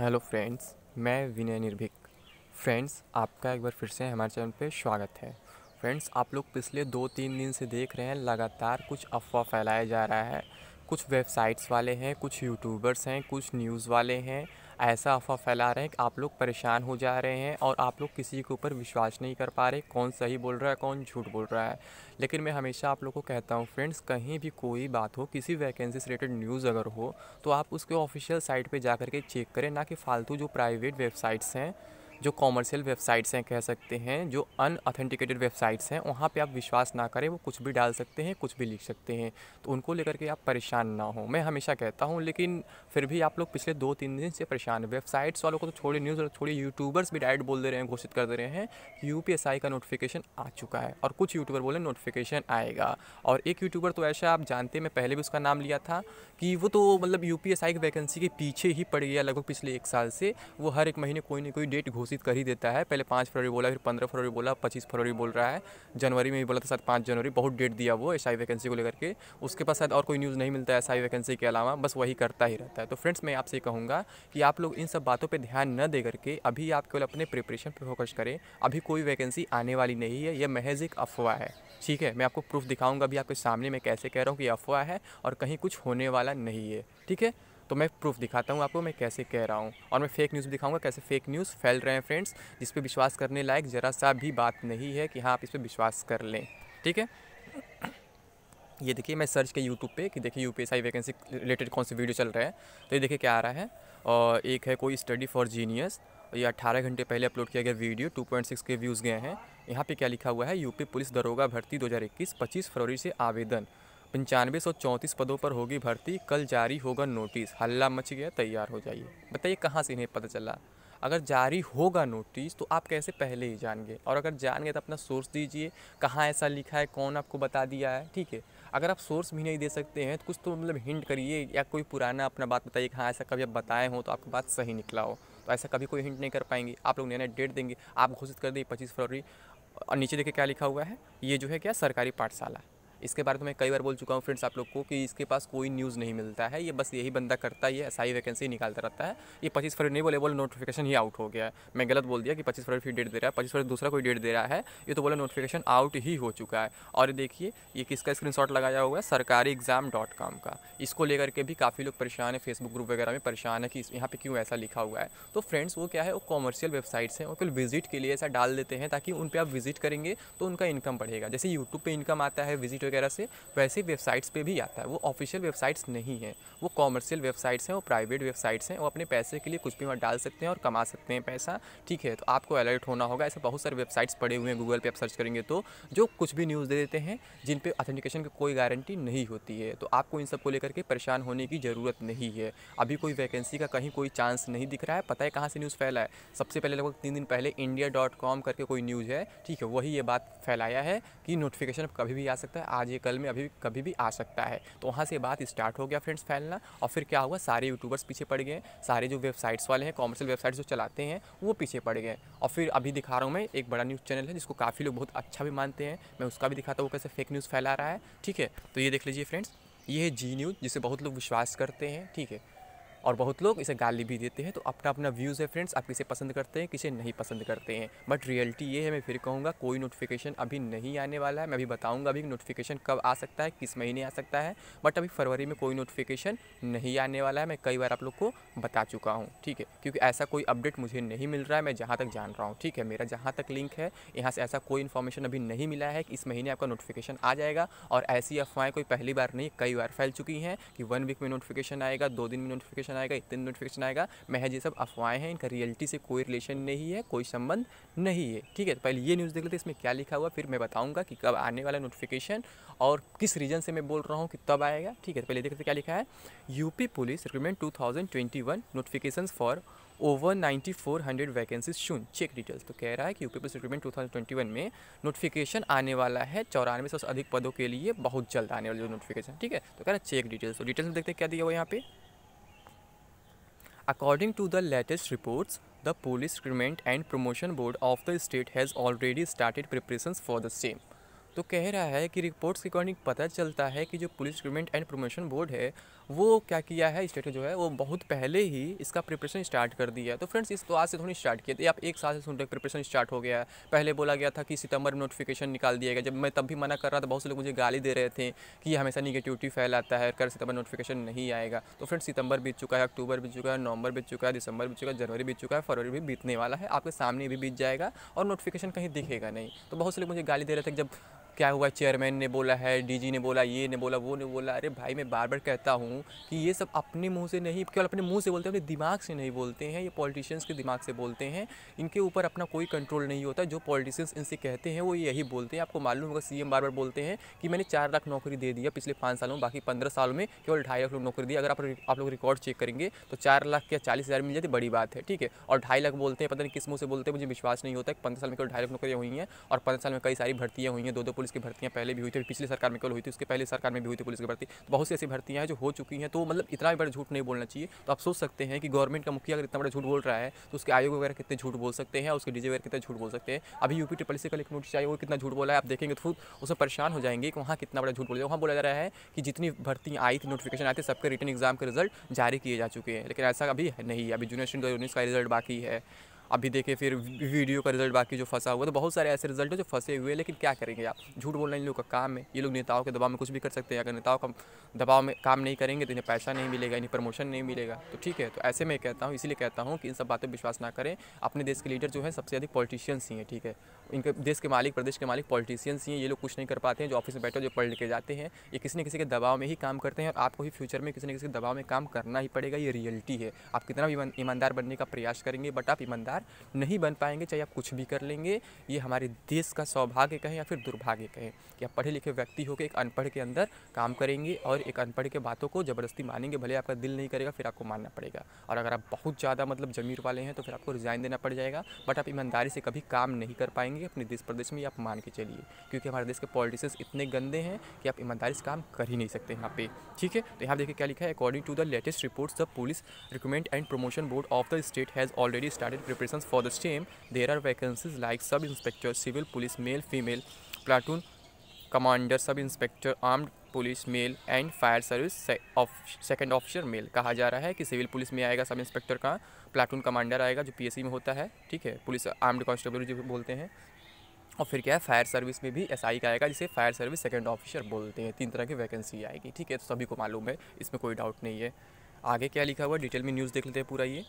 Hello friends मैं विनय निर्भिक friends आपका एक बार फिर से हमारे चैनल पे स्वागत है फ्रेंड्स आप लोग पिछले दो तीन दिन से देख रहे हैं लगातार कुछ अफवाह फैलाया जा रहा है कुछ वेबसाइट्स वाले हैं कुछ यूट्यूबर्स हैं कुछ न्यूज़ वाले हैं ऐसा अफवाह फैला रहे हैं कि आप लोग परेशान हो जा रहे हैं और आप लोग किसी के ऊपर विश्वास नहीं कर पा रहे कौन सही बोल रहा है कौन झूठ बोल रहा है लेकिन मैं हमेशा आप लोग को कहता हूँ फ्रेंड्स कहीं भी कोई बात हो किसी वैकेंसी से रिलेटेड न्यूज़ अगर हो तो आप उसके ऑफिशियल साइट पर जा के चेक करें ना कि फालतू जो प्राइवेट वेबसाइट्स हैं जो कॉमर्शियल वेबसाइट्स हैं कह सकते हैं जो अनऑथेंटिकेटेड वेबसाइट्स हैं वहाँ पे आप विश्वास ना करें वो कुछ भी डाल सकते हैं कुछ भी लिख सकते हैं तो उनको लेकर के आप परेशान ना हो मैं हमेशा कहता हूँ लेकिन फिर भी आप लोग पिछले दो तीन दिन से परेशान हैं वेबसाइट्स वालों को तो छोड़े न्यूज़ थोड़े यूट्यूबर्स भी डायरेक्ट बोल दे रहे हैं घोषित कर दे रहे हैं यू का नोटिफिकेशन आ चुका है और कुछ यूट्यूबर बोले नोटिफिकेशन आएगा और एक यूट्यूबर तो ऐसा आप जानते मैं पहले भी उसका नाम लिया था कि वो तो मतलब यू की वैकेंसी के पीछे ही पड़ गया लगभग पिछले एक साल से वो हर एक महीने कोई ना कोई डेट घोषित घोषित कर ही देता है पहले पाँच फरवरी बोला फिर पंद्रह फरवरी बोला पच्चीस फरवरी बोल रहा है जनवरी में भी बोला था शायद पाँच जनवरी बहुत डेट दिया वो एस वैकेंसी को लेकर के उसके पास शायद और कोई न्यूज़ नहीं मिलता है एस वैकेंसी के अलावा बस वही करता ही रहता है तो फ्रेंड्स मैं आपसे कहूँगा कि आप लोग इन सब बातों पर ध्यान न दे करके अभी आप केवल अपने प्रिपरेशन पर फोकस करें अभी कोई वैकेंसी आने वाली नहीं है यह महज एक अफवाह है ठीक है मैं आपको प्रूफ दिखाऊंगा अभी आपके सामने मैं कैसे कह रहा हूँ कि अफवाह है और कहीं कुछ होने वाला नहीं है ठीक है तो मैं प्रूफ दिखाता हूँ आपको मैं कैसे कह रहा हूँ और मैं फेक न्यूज़ भी दिखाऊंगा कैसे फेक न्यूज़ फैल रहे हैं फ्रेंड्स जिस पर विश्वास करने लायक ज़रा सा भी बात नहीं है कि हाँ आप इस पर विश्वास कर लें ठीक है ये देखिए मैं सर्च किया यूट्यूब पे कि देखिए यू वैकेंसी रिलेटेड कौन से वीडियो चल रहा है तो ये देखिए क्या आ रहा है और एक है कोई स्टडी फॉर जीनियस ये 18 घंटे पहले अपलोड किया गया वीडियो 2.6 के व्यूज़ गए हैं यहाँ पे क्या लिखा हुआ है यूपी पुलिस दरोगा भर्ती 2021 25 फरवरी से आवेदन पंचानवे सौ चौंतीस पदों पर होगी भर्ती कल जारी होगा नोटिस हल्ला मच गया तैयार हो जाइए बताइए कहाँ से इन्हें पता चला अगर जारी होगा नोटिस तो आप कैसे पहले ही जान गए और अगर जान गए तो अपना सोर्स दीजिए कहाँ ऐसा लिखा है कौन आपको बता दिया है ठीक है अगर आप सोर्स भी नहीं दे सकते हैं तो कुछ तो मतलब हिंट करिए या कोई पुराना अपना बात बताइए हाँ ऐसा कभी आप बताए हों तो आपकी बात सही निकला हो तो ऐसा कभी कोई हिंट नहीं कर पाएंगे आप लोग नया नया डेट देंगे आप घोषित कर दें पच्चीस फरवरी और नीचे देखिए क्या लिखा हुआ है ये जो है क्या सरकारी पाठशाला इसके बारे में तो मैं कई बार बोल चुका हूँ फ्रेंड्स आप लोग को कि इसके पास कोई न्यूज़ नहीं मिलता है ये बस यही बंदा करता है ऐसा ही वैकेंसी निकालता रहता है ये पच्चीस फरवरी नहीं बोले बोले नोटिफिकेशन ही आउट हो गया है मैं गलत बोल दिया कि पच्चीस फरवरी फिर डेट दे रहा है पच्चीस फरवरी दूसरा कोई डेट दे रहा है ये तो बोला नोटिफिकेशन आउट ही हो चुका है और देखिए ये किसका स्क्रीन लगाया हुआ है सरकारी एग्ज़ाम डॉट कॉम का इसको लेकर के भी काफ़ी लोग परेशान है फेसबुक ग्रुप वगैरह में परेशान है कि यहाँ पर क्यों ऐसा लिखा हुआ है तो फ्रेंड्स वो क्या है वो कॉमर्शियल वेबसाइट्स हैं वो विजिट के लिए ऐसा डाल देते हैं ताकि उन पर आप विजिट करेंगे तो उनका इनकम बढ़ेगा जैसे यूट्यूब पर इनकम आता है विजिट वगैरह से वैसे वेबसाइट्स पे भी आता है वो ऑफिशियल वेबसाइट्स नहीं है वो कॉमर्शियल वेबसाइट्स हैं वो प्राइवेट वेबसाइट्स हैं वो अपने पैसे के लिए कुछ भी वहाँ डाल सकते हैं और कमा सकते हैं पैसा ठीक है तो आपको अलर्ट होना होगा ऐसे बहुत सारे वेबसाइट्स पड़े हुए हैं गूगल पर आप सर्च करेंगे तो जो कुछ भी न्यूज़ दे देते हैं जिन पर ऑथेंटिकेशन की कोई गारंटी नहीं होती है तो आपको इन सब को लेकर के परेशान होने की ज़रूरत नहीं है अभी कोई वैकेंसी का कहीं कोई चांस नहीं दिख रहा है पता है कहाँ से न्यूज़ फैला है सबसे पहले लगभग तीन दिन पहले इंडिया करके कोई न्यूज़ है ठीक है वही ये बात फैलाया है कि नोटिफिकेशन कभी भी आ सकता है आज ये कल में अभी कभी भी आ सकता है तो वहाँ से बात स्टार्ट हो गया फ्रेंड्स फैलना और फिर क्या हुआ सारे यूट्यूबर्स पीछे पड़ गए सारे जो वेबसाइट्स वाले हैं कॉमर्शियल वेबसाइट्स जो चलाते हैं वो पीछे पड़ गए और फिर अभी दिखा रहा हूँ मैं एक बड़ा न्यूज़ चैनल है जिसको काफ़ी लोग बहुत अच्छा भी मानते हैं मैं उसका भी दिखाता हूँ कैसे फेक न्यूज़ फैला रहा है ठीक है तो ये देख लीजिए फ्रेंड्स ये है जी न्यूज़ जिसे बहुत लोग विश्वास करते हैं ठीक है और बहुत लोग इसे गाली भी देते हैं तो अपना अपना व्यूज़ है फ्रेंड्स आप किसे पसंद करते हैं किसे नहीं पसंद करते हैं बट रियलिटी ये है मैं फिर कहूँगा कोई नोटिफिकेशन अभी नहीं आने वाला है मैं अभी बताऊँगा अभी नोटिफिकेशन कब आ सकता है किस महीने आ सकता है बट अभी फरवरी में कोई नोटिफिकेशन नहीं आने वाला है मैं कई बार आप लोग को बता चुका हूँ ठीक है क्योंकि ऐसा कोई अपडेट मुझे नहीं मिल रहा है मैं जहाँ तक जान रहा हूँ ठीक है मेरा जहाँ तक लिंक है यहाँ से ऐसा कोई इन्फॉर्मेशन अभी नहीं मिला है कि इस महीने आपका नोटिफिकेशन आ जाएगा और ऐसी अफवाहें कोई पहली बार नहीं कई बार फैल चुकी हैं कि वन वीक में नोटिफिकेशन आएगा दो दिन में नोटिफिकेशन नोटिफिकेशन आएगा इतने नोटिफिकेशन आएगा महज ये सब अफवाहें हैं इनका रियलिटी से कोई रिलेशन नहीं है कोई संबंध नहीं है ठीक है तो पहले ये न्यूज़ देख लेते इसमें क्या लिखा हुआ फिर मैं बताऊँगा कि कब आने वाला नोटिफिकेशन और किस रीज़न से मैं बोल रहा हूँ कि तब आएगा ठीक है तो पहले देख लेते क्या लिखा है UP police recruitment two thousand notification for over 9400 vacancies soon check details तो कह रहा है कि यूपी पुलिस रिक्रूटमेंट 2021 में नोटिफिकेशन आने वाला है चौरानवे सौ अधिक पदों के लिए बहुत जल्द आने वाली नोटिफिकेशन ठीक है तो कह रहा है चेक डिटेल्स तो डिटेल्स में देखते हैं क्या दिया हुआ यहाँ पे According to the latest reports, the Police Recruitment and Promotion Board of the state has already started preparations for the same. तो कह रहा है कि रिपोर्ट्स के अकॉर्डिंग पता चलता है कि जो police recruitment and promotion board है वो क्या किया है स्टेट जो है वो बहुत पहले ही इसका प्रिपरेशन स्टार्ट कर दिया है तो फ्रेंड्स इस आज से थोड़ी स्टार्ट किया आप एक साल से सुन रहे प्रिपरेशन स्टार्ट हो गया है पहले बोला गया था कि सितंबर में नोटिफिकेशन निकाल दिया गया जब मैं तब भी मना कर रहा था बहुत से लोग मुझे गाली दे रहे थे कि हमेशा निगेटिविटी फैलाता है कर सितंबर नोटिफिकेशन नहीं आएगा तो फ्रेंड्स सितंबर बीत चुका है अक्टूबर बीत चुका है नवंबर बीत चुका है दिसंबर बीत चुका है जनवरी बीत चुका है फरवरी भी बीतने वाला है आपके सामने भी बीत जाएगा और नोटिफिकेशन कहीं दिखेगा नहीं तो बहुत से लोग मुझे गाली दे रहे थे जब क्या हुआ चेयरमैन ने बोला है डीजी ने बोला ये ने बोला वो ने बोला अरे भाई मैं बार बार कहता हूँ कि ये सब अपने मुंह से नहीं केवल अपने मुंह से बोलते हैं अपने दिमाग से नहीं बोलते हैं ये पॉलिटिशियंस के दिमाग से बोलते हैं इनके ऊपर अपना कोई कंट्रोल नहीं होता जो पॉलिटिशियंस इनसे कहते हैं वो यही बोलते हैं आपको मालूम होगा सी बार बार बोलते हैं कि मैंने चार लाख नौकरी दे दिया पिछले पाँच सालों में बाकी पंद्रह सालों में केवल ढाई लाख लोग नौकरी दी अगर आप आप लोग रिकॉर्ड चेक करेंगे तो चार लाख या चालीस हज़ार मिल जाती बड़ी बात है ठीक है और ढाई लाख बोलते हैं पता नहीं किस मुँह से बोलते हैं मुझे विश्वास नहीं होता कि पंद्रह साल में केवल ढाई लाख नौकरियाँ हुई हैं और पंद्रह साल में कई सारी भर्तियाँ हुई हैं दो दो पुलिस पुलिस की भर्तियाँ पहले भी हुई थी पिछली सरकार में कल हुई थी उसके पहले सरकार में भी हुई थी पुलिस की भर्ती तो बहुत सी ऐसी भर्तियाँ हैं जो हो चुकी हैं तो मतलब इतना भी बड़ा झूठ नहीं बोलना चाहिए तो आप सोच सकते हैं कि गवर्नमेंट का मुखिया अगर इतना बड़ा झूठ बोल रहा है तो उसके आयोग वगैरह कितने झूठ बोल सकते हैं उसके डी वगैरह कितने झूठ बोल सकते हैं अभी यूपी ट्रिपल सी का एक नोटिस वो कितना झूठ बोला है आप देखेंगे तो खुद उसमें परेशान हो जाएंगे कि वहाँ कितना बड़ा झूठ बोल वहाँ बोला जा रहा है कि जितनी भर्ती आई थी नोटिफिकेशन आए थे सबके रिटर्न एग्जाम के रिजल्ट जारी किए जा चुके हैं लेकिन ऐसा अभी नहीं है अभी जूनियर स्टूडेंट उन्नीस का रिजल्ट बाकी है अभी देखें फिर वीडियो का रिजल्ट बाकी जो फंसा हुआ तो बहुत सारे ऐसे रिजल्ट हैं जो फंसे हुए लेकिन क्या करेंगे आप झूठ बोलना इन लोग का काम है ये लोग नेताओं के दबाव में कुछ भी कर सकते हैं अगर नेताओं का दबाव में काम नहीं करेंगे तो इन्हें पैसा नहीं मिलेगा इन्हें प्रमोशन नहीं मिलेगा तो ठीक है तो ऐसे मैं कहता हूँ इसलिए कहता हूँ कि इन सब बातों पर विश्वास ना करें अपने देश के लीडर जो है सबसे अधिक पॉलिटिशियंस ही हैं ठीक है इनके देश के मालिक प्रदेश के मालिक पॉलिटिशियंस ही हैं ये लोग कुछ नहीं कर पाते हैं जो ऑफिस में बैठे जो पढ़ लिखे जाते हैं ये किसी न किसी के दबाव में ही काम करते हैं और आपको ही फ्यूचर में किसी न किसी के दबाव में काम करना ही पड़ेगा ये रियलिटी है आप कितना भी ईमानदार बनने का प्रयास करेंगे बट आप ईमानदार सरदार नहीं बन पाएंगे चाहे आप कुछ भी कर लेंगे ये हमारे देश का सौभाग्य कहें या फिर दुर्भाग्य कहें कि आप पढ़े लिखे व्यक्ति होकर एक अनपढ़ के अंदर काम करेंगे और एक अनपढ़ के बातों को ज़बरदस्ती मानेंगे भले आपका दिल नहीं करेगा फिर आपको मानना पड़ेगा और अगर आप बहुत ज़्यादा मतलब जमीर वाले हैं तो फिर आपको रिज़ाइन देना पड़ जाएगा बट आप ईमानदारी से कभी काम नहीं कर पाएंगे अपने देश प्रदेश में आप मान के चलिए क्योंकि हमारे देश के पॉलिटिशियंस इतने गंदे हैं कि आप ईमानदारी से काम कर ही नहीं सकते यहाँ पे ठीक है तो यहाँ देखिए क्या लिखा है according to the latest reports the police recruitment and promotion board of the state has already started preparation preparations for the same, there are vacancies like sub inspector, civil police, male, female, platoon commander sub inspector armed police male and fire service second officer male कहा जा रहा है कि civil police में आएगा sub inspector का platoon commander आएगा जो पीएससी में होता है ठीक है पुलिस आर्म्ड कांस्टेबल जो बोलते हैं और फिर क्या है फायर सर्विस में भी एसआई का आएगा जिसे फायर सर्विस सेकंड ऑफिसर बोलते हैं तीन तरह की वैकेंसी आएगी ठीक है तो सभी को मालूम है इसमें कोई डाउट नहीं है आगे क्या लिखा हुआ डिटेल में न्यूज़ देख लेते हैं पूरा ये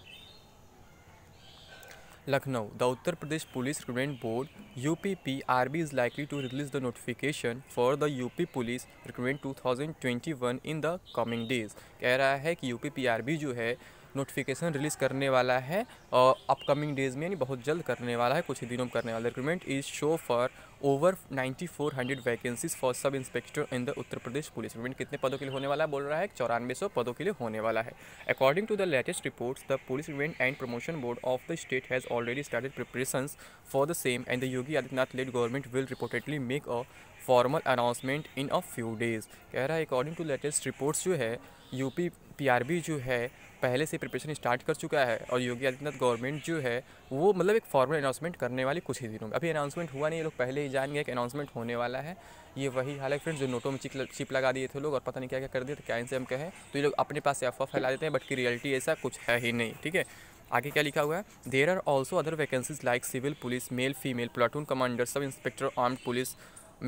Lucknow, the Uttar Pradesh Police Recruitment Board UPPRB is likely to release the notification for the UP Police Recruitment 2021 in the coming days. कह रहा है कि UPPRB जो है नोटिफिकेशन रिलीज़ करने वाला है और अपकमिंग डेज़ में यानी बहुत जल्द करने वाला है कुछ ही दिनों में करने वाला recruitment is show for over 9400 vacancies for sub inspector in the Uttar Pradesh police recruitment कितने पदों के लिए होने वाला है बोल रहा है चौरानवे सौ पदों के लिए होने वाला है according to the latest reports the police recruitment and promotion board of the state has already started preparation for the same and the Yogi Adityanath led government will reportedly make a formal announcement in a few days कह रहा है according to latest reports जो है UP PRB जो है पहले से preparation start कर चुका है और योगी आदित्यनाथ गवर्नमेंट जो है वो मतलब एक फॉर्मल अनाउंसमेंट करने वाली कुछ ही दिनों में अभी अनाउंसमेंट हुआ नहीं ये लोग पहले ही जान गए कि अनाउंसमेंट होने वाला है ये वही हाल है फ्रेंड जो नोटों में चिप लगा दिए थे लोग और पता नहीं क्या क्या कर दिए तो क्या इनसे हम कहें तो ये लोग अपने पास से अफवाह फैला देते हैं बट की रियलिटी ऐसा कुछ है ही नहीं ठीक है आगे क्या लिखा हुआ है there are also other vacancies like civil police male female platoon commander sub inspector armed police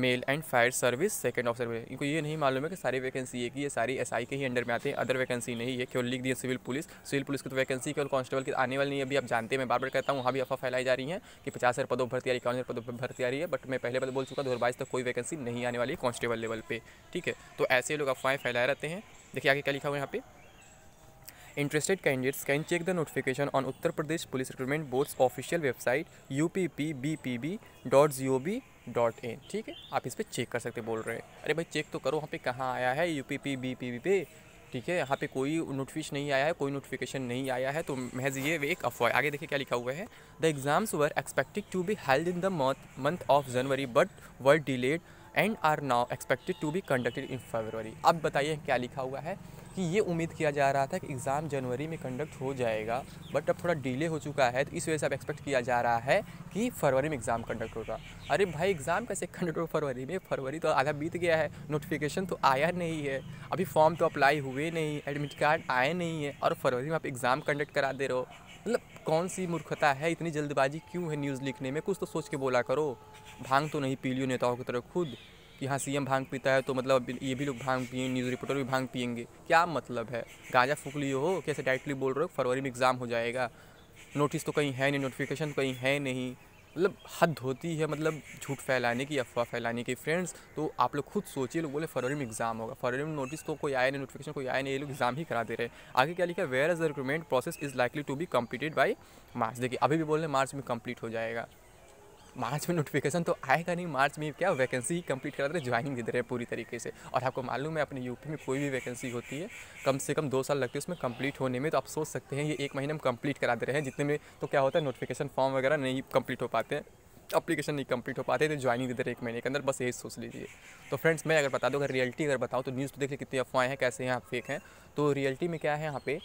male and fire service second officer में इनको ये नहीं मालूम है कि सारी वैकेंसी है कि ये सारी एस के ही अंडर में आते हैं अदर वैकेंसी नहीं है केवल लिख दिए सिविल पुलिस सिविल पुलिस की तो वैकेंसी केवल कॉन्स्टेबल की तो आने वाली नहीं अभी आप जानते हैं मैं बार बार कहता हूँ वहाँ भी अफवाह फैलाई जा रही है कि पचास हज़ार पदों भर्ती आ रही इक्यावन हज़ार पदों भर्ती आ रही है बट मैं पहले बोल चुका दो तक कोई वैकेंसी नहीं आने वाली है कांस्टेबल लेवल पर ठीक है तो ऐसे लोग अफवाहें फैलाए रहते हैं देखिए आगे क्या लिखा हुआ है यहाँ पे interested candidates Interested candidates can check the notification on Uttar Pradesh dot G O B dot in ठीक है आप इस पर चेक कर सकते बोल रहे हैं अरे भाई चेक तो करो वहाँ पे कहाँ आया है U P P B P पे ठीक है यहाँ पे कोई नोटिफिकेशन नहीं आया है कोई नोटिफिकेशन नहीं आया है तो महज ये वे एक अफवाह आगे देखिए क्या लिखा हुआ है the exams were expected to be held in the month month of January but were delayed and are now expected to be conducted in February अब बताइए क्या लिखा हुआ है कि ये उम्मीद किया जा रहा था कि एग्ज़ाम जनवरी में कंडक्ट हो जाएगा बट अब थोड़ा डिले हो चुका है तो इस वजह से अब एक्सपेक्ट किया जा रहा है कि फरवरी में एग्ज़ाम कंडक्ट होगा अरे भाई एग्ज़ाम कैसे कंडक्ट हो फरवरी में फरवरी तो आधा बीत गया है नोटिफिकेशन तो आया नहीं है अभी फॉर्म तो अप्लाई हुए नहीं एडमिट कार्ड आए नहीं है और फरवरी में आप एग्ज़ाम कंडक्ट करा दे रहे हो मतलब कौन सी मूर्खता है इतनी जल्दबाजी क्यों है न्यूज़ लिखने में कुछ तो सोच के बोला करो भांग तो नहीं पी लियो नेताओं की तरह खुद कि हाँ सीएम भांग पीता है तो मतलब ये भी लोग भांग पिए न्यूज़ रिपोर्टर भी भांग पियेंगे क्या मतलब है गाजा फूक लिए हो कैसे डायरेक्टली बोल रहे हो फरवरी में एग्ज़ाम हो जाएगा नोटिस तो कहीं है नहीं नोटिफिकेशन तो कहीं है नहीं मतलब हद होती है मतलब झूठ फैलाने की अफवाह फैलाने की फ्रेंड्स तो आप लोग खुद सोचिए लोग बोले फरवरी में एग्जाम होगा फरवरी में नोटिस तो कोई आया नहीं नोटिफिकेशन कोई आया नहीं ये लोग एग्जाम ही करा दे रहे हैं आगे क्या लिखा है where is the recruitment process is likely to be completed by March देखिए अभी भी बोल रहे हैं मार्च में कम्प्लीट हो जाएगा मार्च में नोटिफिकेशन तो आएगा नहीं मार्च में क्या वैकेंसी ही कंप्लीट करा दे रहे ज्वाइनिंग दे दे रहे हैं पूरी तरीके से और आपको मालूम है अपने यूपी में कोई भी वैकेंसी होती है कम से कम दो साल लगते हैं उसमें कंप्लीट होने में तो आप सोच सकते हैं ये एक महीने में कंप्लीट करा दे रहे हैं जितने में तो क्या होता है नोटिफिकेशन फॉर्म वगैरह नहीं कंप्लीट हो पाते हैं अप्लीकेशन नहीं कंप्लीट हो पाते तो ज्वाइनिंग दे दे एक महीने के अंदर बस यही सोच लीजिए तो फ्रेंड्स मैं अगर बता दूँ अगर रियलिटी अगर बताऊँ तो न्यूज़ तो देख देखिए कितनी अफवाहें हैं कैसे हैं फेक हैं तो रियलिटी में क्या है यहाँ पे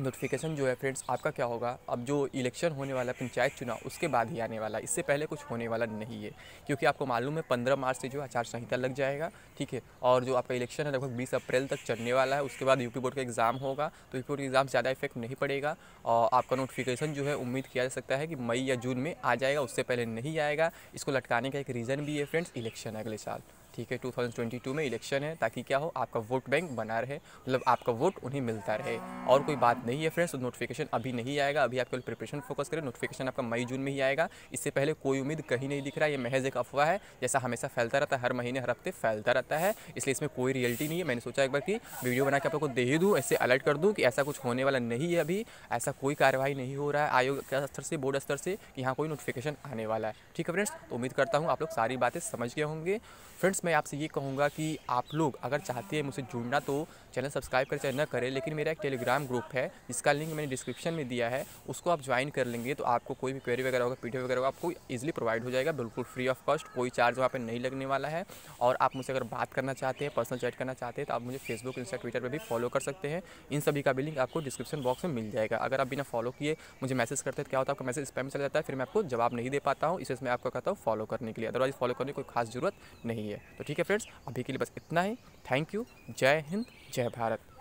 नोटिफिकेशन जो है फ्रेंड्स आपका क्या होगा अब जो इलेक्शन होने वाला है पंचायत चुनाव उसके बाद ही आने वाला इससे पहले कुछ होने वाला नहीं है क्योंकि आपको मालूम है पंद्रह मार्च से जो आचार संहिता लग जाएगा ठीक है और जो आपका इलेक्शन है लगभग बीस अप्रैल तक चलने वाला है उसके बाद यूपी बोर्ड का एग्ज़ाम होगा तो यूपी बोर्ड का एग्ज़ाम ज़्यादा इफेक्ट नहीं पड़ेगा और आपका नोटिफिकेशन जो है उम्मीद किया जा सकता है कि मई या जून में आ जाएगा उससे पहले नहीं आएगा इसको लटकाने का एक रीज़न भी है फ्रेंड्स इलेक्शन अगले साल ठीक है 2022 में इलेक्शन है ताकि क्या हो आपका वोट बैंक बना रहे मतलब आपका वोट उन्हें मिलता रहे और कोई बात नहीं है फ्रेंड्स नोटिफिकेशन अभी नहीं आएगा अभी आपके प्रिपरेशन फोकस करें नोटिफिकेशन आपका मई जून में ही आएगा इससे पहले कोई उम्मीद कहीं नहीं दिख रहा है महज एक अफवाह है जैसा हमेशा फैलता रहता है हर महीने हर हफ्ते फैलता रहता है इसलिए इसमें कोई रियलिटी नहीं है मैंने सोचा एक बार कि वीडियो बना के आप लोग को दे ही दूँ ऐसे अलर्ट कर दूँ कि ऐसा कुछ होने वाला नहीं है अभी ऐसा कोई कार्रवाई नहीं हो रहा है आयोग के स्तर से बोर्ड स्तर से कि यहाँ कोई नोटिफिकेशन आने वाला है ठीक है फ्रेंड्स तो उम्मीद करता हूँ आप लोग सारी बातें समझ गए होंगे फ्रेंड्स मैं आपसे ये कहूँगा कि आप लोग अगर चाहते हैं मुझसे जुड़ना तो चैनल सब्सक्राइब करें चाहे न करें लेकिन मेरा एक टेलीग्राम ग्रुप है जिसका लिंक मैंने डिस्क्रिप्शन में दिया है उसको आप ज्वाइन कर लेंगे तो आपको कोई भी क्वेरी वगैरह होगा पीडीएफ वगैरह होगा आपको ईजिली प्रोवाइड हो जाएगा बिल्कुल फ्री ऑफ कॉस्ट कोई चार्ज वहाँ पर नहीं लगने वाला है और आप मुझसे अगर बात करना चाहते हैं पर्सनल चैट करना चाहते हैं तो आप मुझे फेसबुक इंस्टा ट्विटर पर भी फॉलो कर सकते हैं इन सभी का भी लिंक आपको डिस्क्रिप्शन बॉक्स में मिल जाएगा अगर आप बिना फॉलो किए मुझे मैसेज करते हैं तो क्या होता है आपका मैसेज स्पैम में चला जाता है फिर मैं आपको जवाब नहीं दे पाता हूँ इसे मैं आपको कहता हूँ फॉलो करने के लिए अदरवाइज़ फॉलो करने की कोई खास जरूरत नहीं है तो ठीक है फ्रेंड्स अभी के लिए बस इतना ही थैंक यू जय हिंद जय भारत